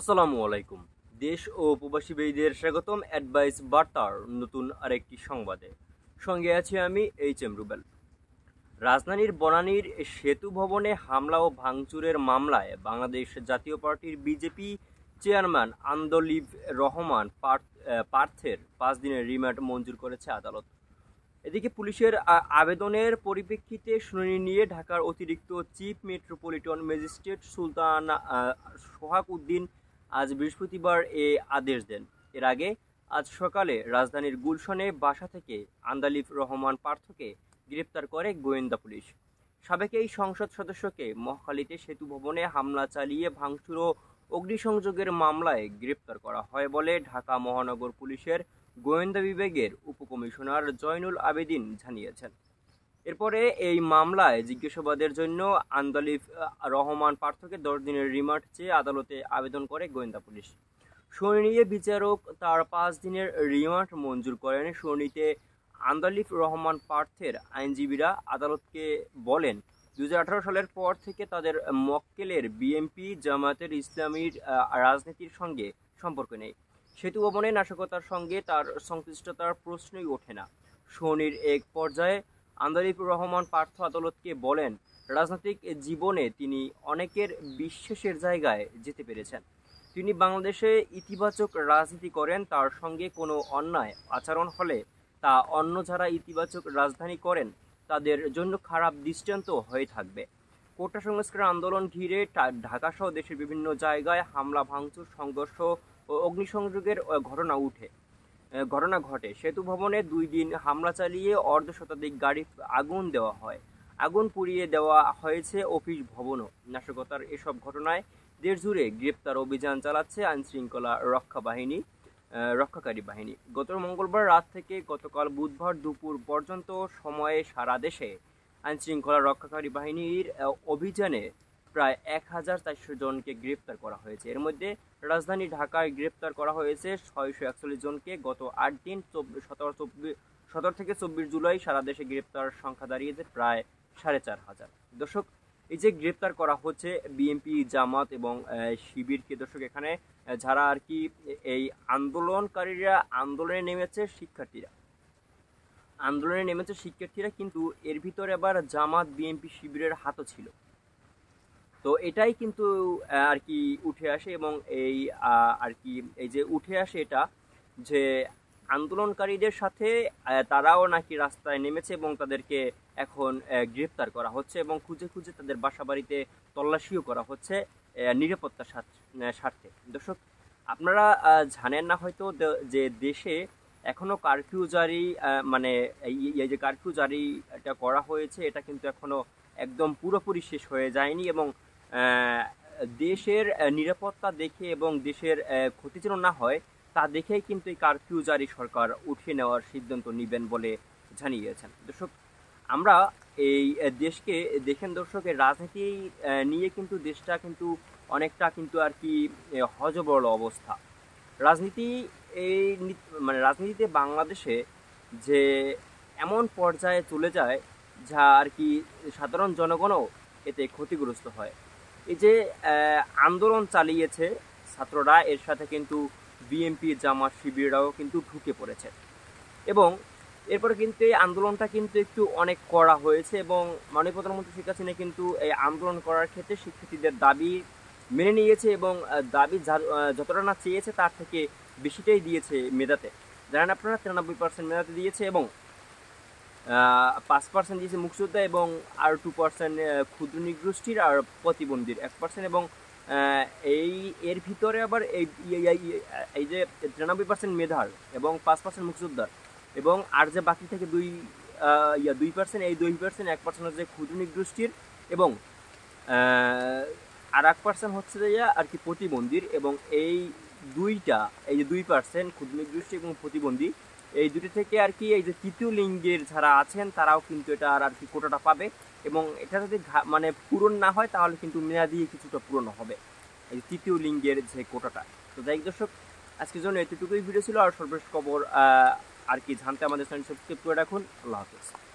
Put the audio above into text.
আসসালামু আলাইকুম দেশ ও প্রবাসী বেইদের স্বাগতম অ্যাডভাইস বার্তার নতুন আরেকটি সংবাদে সঙ্গে আছি আমি এইচ এম রুবেল রাজধানীর বনানীর সেতু ভবনে হামলা ও ভাঙচুরের মামলায় বাংলাদেশ জাতীয় পার্টির বিজেপি চেয়ারম্যান আন্দোলিব রহমান পার্থের পাঁচ দিনের রিমান্ড মঞ্জুর করেছে আদালত এদিকে পুলিশের আবেদনের পরিপ্রেক্ষিতে শুনানি নিয়ে ঢাকার অতিরিক্ত chief metropolitan magistrate Sultan Sohag Uddin আজ বৃহস্পতিবার এ আদেশ দেন এর আগে আজ সকালে রাজধানীর গুলশনে বাসা থেকে আন্দালিফ রহমান পার্থকে গ্রেপ্তার করে গোয়েন্দা পুলিশ সাবেক এই সংসদ সদস্যকে মহাখালীতে সেতু ভবনে হামলা চালিয়ে ভাঙচুর ও অগ্নিসংযোগের মামলায় গ্রেপ্তার করা হয় বলে ঢাকা মহানগর পুলিশের গোয়েন্দা বিভাগের উপকমিশনার জয়নুল আবেদিন জানিয়েছেন এরপরে এই মামলায় জিজ্ঞাসাবাদের জন্য আন্দালিফ রহমান পার্থকে দশ দিনের রিমান্ড চেয়ে আদালতে আবেদন করে গোয়েন্দা পুলিশ শুনিয়ে বিচারক তার পাঁচ দিনের রিমান্ড মঞ্জুর করেন শুনিতে আন্দালিফ রহমান পার্থের আইনজীবীরা আদালতকে বলেন দু সালের পর থেকে তাদের মক্কেলের বিএমপি জামায়াতের ইসলামীর রাজনীতির সঙ্গে সম্পর্ক নেই সেতু ভবনে নাশকতার সঙ্গে তার সংশ্লিষ্টতার প্রশ্নই ওঠে না শনির এক পর্যায়ে আন্দারিফুর রহমান পার্থ আদালতকে বলেন রাজনৈতিক জীবনে তিনি অনেকের বিশ্বাসের জায়গায় যেতে পেরেছেন তিনি বাংলাদেশে ইতিবাচক রাজনীতি করেন তার সঙ্গে কোনো অন্যায় আচরণ হলে তা অন্য যারা ইতিবাচক রাজধানী করেন তাদের জন্য খারাপ দৃষ্টান্ত হয়ে থাকবে কোটা সংস্কার আন্দোলন ঘিরে ঢাকাসহ দেশের বিভিন্ন জায়গায় হামলা ভাঙচুর সংঘর্ষ ও অগ্নিসংযোগের ঘটনা উঠে ঘটনা ঘটে সেতু ভবনে দুই দিন হামলা চালিয়ে অর্ধ শতাধিক গাড়ি আগুন দেওয়া হয় আগুন পুড়িয়ে দেওয়া হয়েছে অফিস ভবনও নাশকতার এসব ঘটনায় দেশ জুড়ে গ্রেপ্তার অভিযান চালাচ্ছে আইনশৃঙ্খলা রক্ষা বাহিনী রক্ষাকারী বাহিনী গত মঙ্গলবার রাত থেকে গতকাল বুধবার দুপুর পর্যন্ত সময়ে সারা দেশে আইনশৃঙ্খলা রক্ষাকারী বাহিনীর অভিযানে প্রায় এক হাজার চারশো জনকে গ্রেপ্তার করা হয়েছে এর মধ্যে রাজধানী ঢাকায় গ্রেপ্তার করা হয়েছে ছয়শো একচল্লিশ জনকে গত আট দিন সতেরো চব্বিশ সতেরো থেকে চব্বিশ জুলাই সারা দেশে গ্রেপ্তার সংখ্যা দাঁড়িয়েছে প্রায় সাড়ে চার হাজার দর্শক এই যে গ্রেপ্তার করা হচ্ছে বিএনপি জামাত এবং শিবিরকে দর্শক এখানে যারা আর কি এই আন্দোলনকারীরা আন্দোলনে নেমেছে শিক্ষার্থীরা আন্দোলনে নেমেছে শিক্ষার্থীরা কিন্তু এর ভিতরে আবার জামাত বিএনপি শিবিরের হাতও ছিল তো এটাই কিন্তু আর কি উঠে আসে এবং এই আর কি এই যে উঠে আসে এটা যে আন্দোলনকারীদের সাথে তারাও নাকি রাস্তায় নেমেছে এবং তাদেরকে এখন গ্রেপ্তার করা হচ্ছে এবং খুঁজে খুঁজে তাদের বাসা বাড়িতে তল্লাশিও করা হচ্ছে নিরাপত্তার স্বার্থে দর্শক আপনারা জানেন না হয়তো যে দেশে এখনও কারফিউ জারি মানে এই যে কারফিউ জারিটা করা হয়েছে এটা কিন্তু এখনও একদম পুরোপুরি শেষ হয়ে যায়নি এবং দেশের নিরাপত্তা দেখে এবং দেশের ক্ষতি যেন না হয় তা দেখেই কিন্তু এই কারফিউ জারি সরকার উঠিয়ে নেওয়ার সিদ্ধান্ত নেবেন বলে জানিয়েছেন দর্শক আমরা এই দেশকে দেখেন দর্শকের রাজনীতি নিয়ে কিন্তু দেশটা কিন্তু অনেকটা কিন্তু আর কি হজবরল অবস্থা রাজনীতি এই মানে রাজনীতিতে বাংলাদেশে যে এমন পর্যায়ে চলে যায় যা আর কি সাধারণ জনগণও এতে ক্ষতিগ্রস্ত হয় এই যে আন্দোলন চালিয়েছে ছাত্ররা এর সাথে কিন্তু বিএনপি জামা শিবিররাও কিন্তু ঢুকে পড়েছে এবং এরপরে কিন্তু এই আন্দোলনটা কিন্তু একটু অনেক করা হয়েছে এবং মাননীয় প্রধানমন্ত্রী শেখ হাসিনা কিন্তু এই আন্দোলন করার ক্ষেত্রে শিক্ষার্থীদের দাবি মেনে নিয়েছে এবং দাবি যতটা না চেয়েছে তার থেকে বেশিটাই দিয়েছে মেধাতে জানেন আপনারা তিরানব্বই পার্সেন্ট মেধাতে দিয়েছে এবং পাঁচ পার্সেন্ট দিয়েছে মুক্তিযোদ্ধা এবং আর টু পার্সেন্ট ক্ষুদ্র নিগোষ্ঠীর আর প্রতিবন্ধীর এক পার্সেন্ট এবং এই এর ভিতরে আবার এই এই যে তিরানব্বই পার্সেন্ট মেধার এবং পাঁচ পার্সেন্ট মুক্তিযোদ্ধার এবং আর যে বাকি থেকে দুই ইয়া দুই পার্সেন্ট এই দুই পার্সেন্ট এক পার্সেন্ট হচ্ছে ক্ষুদ্র নিগোষ্ঠীর এবং আর এক পার্সেন্ট হচ্ছে যে আর কি প্রতিবন্ধীর এবং এই দুইটা এই যে দুই পার্সেন্ট ক্ষুদ্র নিগোষ্ঠী এবং প্রতিবন্ধী এই দুটি থেকে আর কি এই যে তৃতীয় লিঙ্গের যারা আছেন তারাও কিন্তু এটা আর কি কোটাটা পাবে এবং এটা যদি মানে পূরণ না হয় তাহলে কিন্তু মেয়াদি কিছুটা পূরণ হবে এই তৃতীয় লিঙ্গের যে কোটাটা তো যাই দর্শক আজকের জন্য এতটুকুই ভিডিও ছিল আর সর্বশেষ খবর আর কি জানতে আমাদের চ্যানেল সাবস্ক্রাইব করে রাখুন আল্লাহ হাফিজ